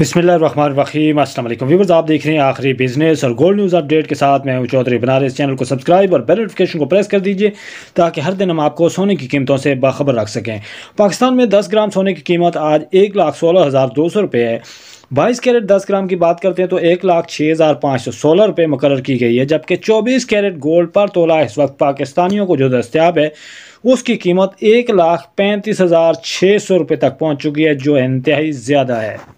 बसमीम असल व्यूवर्स आप देख रहे हैं आखिरी बिजनेस और गोल्ड न्यूज़ अपडेट के साथ मैं हूं चौधरी बनारस इस चैनल को सब्सक्राइब और बेल नोटिफिकेशन को प्रेस कर दीजिए ताकि हर दिन हम आपको सोने की कीमतों से बाखबर रख सकें पाकिस्तान में 10 ग्राम सोने की कीमत आज एक लाख सोलह हज़ार दो सौ रुपये है बाईस कैरेट दस ग्राम की बात करते हैं तो एक लाख छः हज़ार पाँच सौ सोलह रुपये मुकर की गई है जबकि चौबीस कैरेट गोल्ड पर तोला इस वक्त पाकिस्तानियों को जो दस्तियाब है उसकी कीमत एक लाख पैंतीस हज़ार छः सौ रुपये तक पहुँच चुकी है जो इंतहाई ज़्यादा है